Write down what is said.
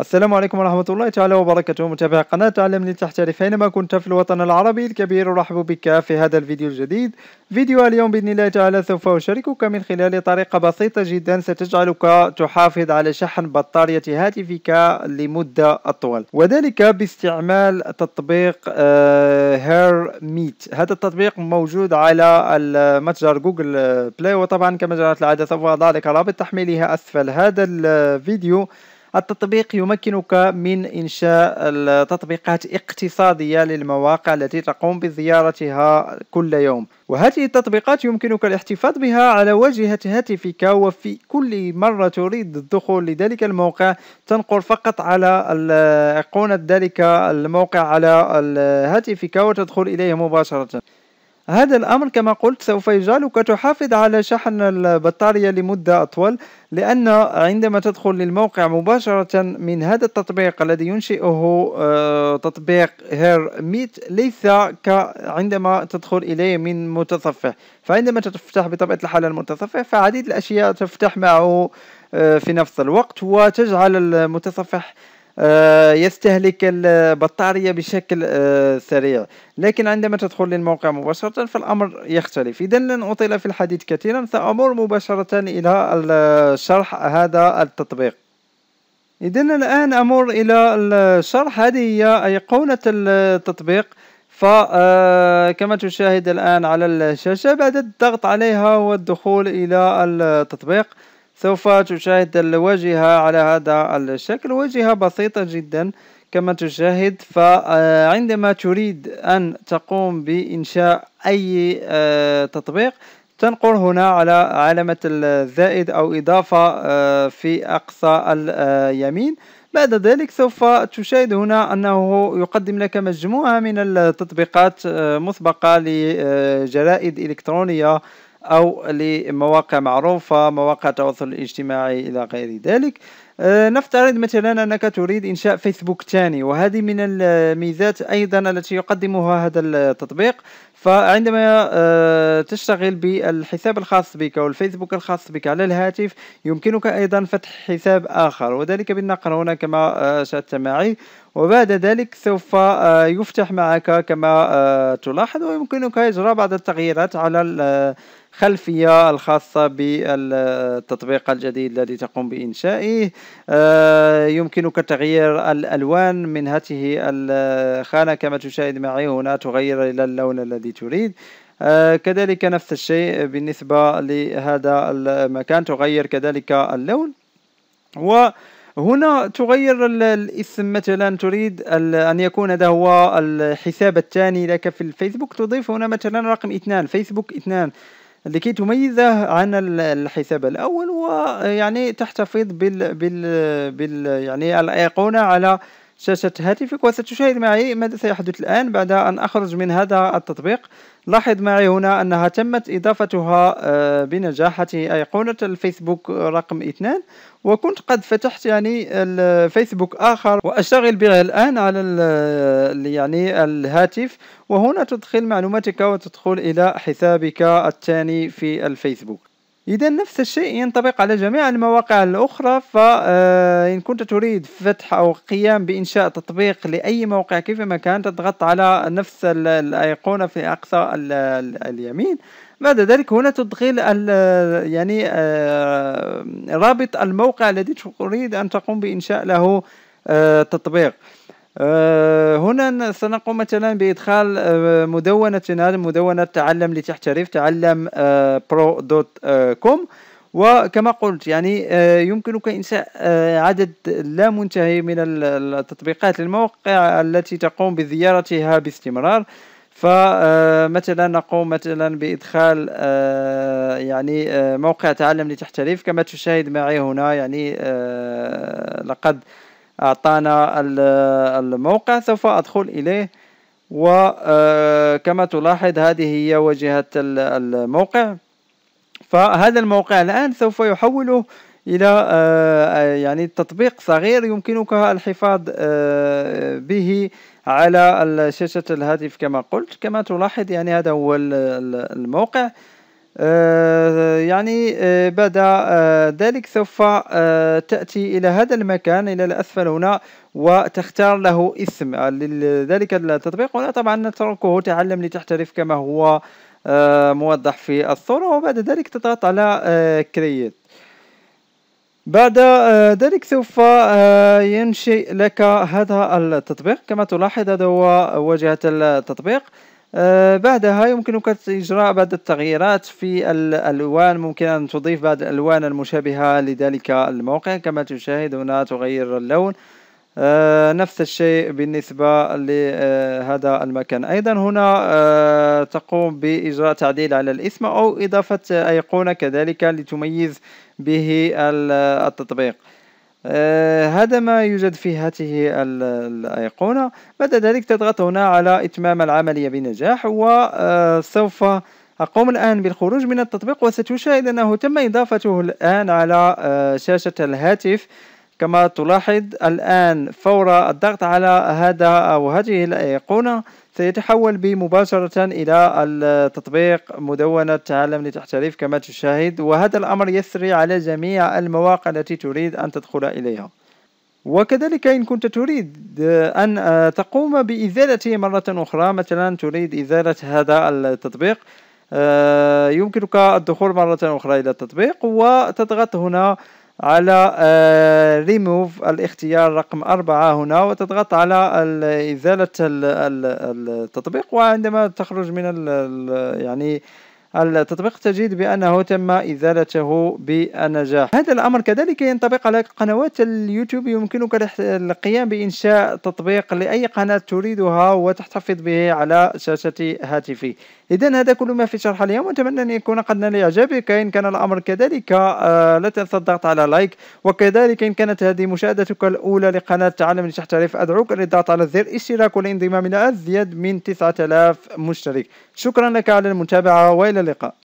السلام عليكم ورحمة الله تعالى وبركاته متابع قناة تعلم لتحترف أينما كنت في الوطن العربي الكبير أرحب بك في هذا الفيديو الجديد فيديو اليوم بإذن الله تعالى سوف أشاركك من خلال طريقة بسيطة جدا ستجعلك تحافظ على شحن بطارية هاتفك لمدة أطول وذلك باستعمال تطبيق هير آه، ميت هذا التطبيق موجود على متجر جوجل بلاي وطبعا كما جرت العادة سوف أضع لك رابط تحميلها أسفل هذا الفيديو التطبيق يمكنك من إنشاء تطبيقات اقتصادية للمواقع التي تقوم بزيارتها كل يوم وهذه التطبيقات يمكنك الاحتفاظ بها على واجهة هاتفك وفي كل مرة تريد الدخول لذلك الموقع تنقر فقط على أيقونة ذلك الموقع على هاتفك وتدخل إليه مباشرة هذا الأمر كما قلت سوف يجعلك تحافظ على شحن البطارية لمدة أطول لأن عندما تدخل للموقع مباشرة من هذا التطبيق الذي ينشئه آه، تطبيق هير ميت ليس عندما تدخل إليه من متصفح فعندما تفتح بطبيعة الحال المتصفح فعديد الأشياء تفتح معه آه، في نفس الوقت وتجعل المتصفح آه، يستهلك البطارية بشكل آه، سريع لكن عندما تدخل للموقع مباشرة فالأمر يختلف إذا لن أطيل في الحديث كثيرا سأمر مباشرة إلى شرح هذا التطبيق إذا الآن أمر إلى الشرح هذه هي أيقونة التطبيق فكما آه، تشاهد الآن على الشاشة بعد الضغط عليها والدخول إلى التطبيق سوف تشاهد الواجهة على هذا الشكل واجهة بسيطة جدا كما تشاهد فعندما تريد أن تقوم بإنشاء أي آه، تطبيق تنقر هنا على علامة الزائد أو إضافة آه، في أقصى اليمين بعد ذلك سوف تشاهد هنا أنه يقدم لك مجموعة من التطبيقات آه، مسبقة لجرائد إلكترونية أو لمواقع معروفة مواقع التواصل الاجتماعي إلى غير ذلك آه، نفترض مثلا أنك تريد إنشاء فيسبوك ثاني وهذه من الميزات أيضا التي يقدمها هذا التطبيق فعندما آه، تشتغل بالحساب الخاص بك والفيسبوك الخاص بك على الهاتف يمكنك أيضا فتح حساب آخر وذلك بالنقر هنا كما شاهدت معي وبعد ذلك سوف آه، يفتح معك كما آه، تلاحظ ويمكنك إجراء بعض التغييرات على الخلفية آه، الخاصة بالتطبيق الجديد الذي تقوم بإنشائه يمكنك تغيير الألوان من هذه الخانة كما تشاهد معي هنا تغير إلى اللون الذي تريد كذلك نفس الشيء بالنسبة لهذا المكان تغير كذلك اللون و هنا تغير الاسم مثلا تريد أن يكون هذا هو الحساب الثاني لك في الفيسبوك تضيف هنا مثلا رقم اثنان فيسبوك اثنان لكي تميزه عن الحساب الأول ويعني تحتفظ بال, بال, بال يعني الأيقونة على شاشة هاتفك وستشاهد معي ماذا سيحدث الآن بعد أن أخرج من هذا التطبيق لاحظ معي هنا أنها تمت إضافتها آه، بنجاح أيقونة الفيسبوك رقم اثنان وكنت قد فتحت يعني الفيسبوك آخر وأشتغل به الآن على آه، يعني الهاتف وهنا تدخل معلوماتك وتدخل إلى حسابك الثاني في الفيسبوك إذا نفس الشيء ينطبق على جميع المواقع الأخرى فإن آه، كنت تريد فتح أو قيام بإنشاء تطبيق لأي موقع كيفما كان تضغط على نفس الأيقونة في أقصى اليمين بعد ذلك هنا تدخل يعني آه، رابط الموقع الذي تريد أن تقوم بإنشاء له آه، تطبيق آه، هنا سنقوم مثلا بإدخال آه، مدونة هذه مدونة تعلم لتحترف تعلم برو دوت كوم وكما قلت يعني آه، يمكنك إنشاء عدد لا منتهي من التطبيقات للمواقع التي تقوم بزيارتها باستمرار فمثلا نقوم مثلا بادخال يعني موقع تعلم لتحترف كما تشاهد معي هنا يعني لقد أعطانا الموقع سوف أدخل إليه وكما آه، تلاحظ هذه هي واجهة الموقع فهذا الموقع الآن سوف يحوله إلى آه، آه، يعني تطبيق صغير يمكنك الحفاظ به على شاشة الهاتف كما قلت كما تلاحظ يعني هذا هو الموقع آه، يعني آه، بعد آه، ذلك سوف تأتي إلى هذا المكان إلى الأسفل هنا وتختار له اسم لذلك التطبيق هنا طبعا نتركه تعلم لتحترف كما هو موضح في الصورة وبعد ذلك تضغط على كريت بعد ذلك سوف ينشئ لك هذا التطبيق كما تلاحظ هذا هو واجهة التطبيق آه، بعدها يمكنك إجراء بعض التغييرات في الألوان ممكن أن تضيف بعض الألوان المشابهة لذلك الموقع كما تشاهد هنا تغير اللون آه، نفس الشيء بالنسبة لهذا المكان أيضا هنا آه، تقوم بإجراء تعديل على الاسم أو إضافة أيقونة كذلك لتميز به التطبيق آه، هذا ما يوجد في هذه الأيقونة بعد ذلك تضغط هنا على إتمام العملية بنجاح وسوف آه، أقوم الآن بالخروج من التطبيق وستشاهد أنه تم إضافته الآن على آه، شاشة الهاتف كما تلاحظ الآن فور الضغط على هذا أو هذه الأيقونة سيتحول بي مباشرة إلى التطبيق مدونة تعلم لتحترف كما تشاهد وهذا الأمر يسري على جميع المواقع التي تريد أن تدخل إليها وكذلك إن كنت تريد أن تقوم بإزالته مرة أخرى مثلا تريد إزالة هذا التطبيق آه، يمكنك الدخول مرة أخرى إلى التطبيق وتضغط هنا على ريموف آه، الاختيار رقم أربعة هنا وتضغط على إزالة التطبيق وعندما تخرج من يعني التطبيق تجد بأنه تم إزالته بنجاح هذا الأمر كذلك ينطبق على قنوات اليوتيوب يمكنك القيام بإنشاء تطبيق لأي قناة تريدها وتحتفظ به على شاشة هاتفي إذا هذا كل ما في شرح اليوم أتمنى أن يكون قد نال إعجابك إن كان الأمر كذلك آه، لا تنسى الضغط على لايك وكذلك إن كانت هذه مشاهدتك الأولى لقناة تعلم لتحترف أدعوك للضغط على زر الاشتراك والانضمام إلى أزيد من 9000 مشترك شكرا لك على المتابعة وإلى إلى اللقاء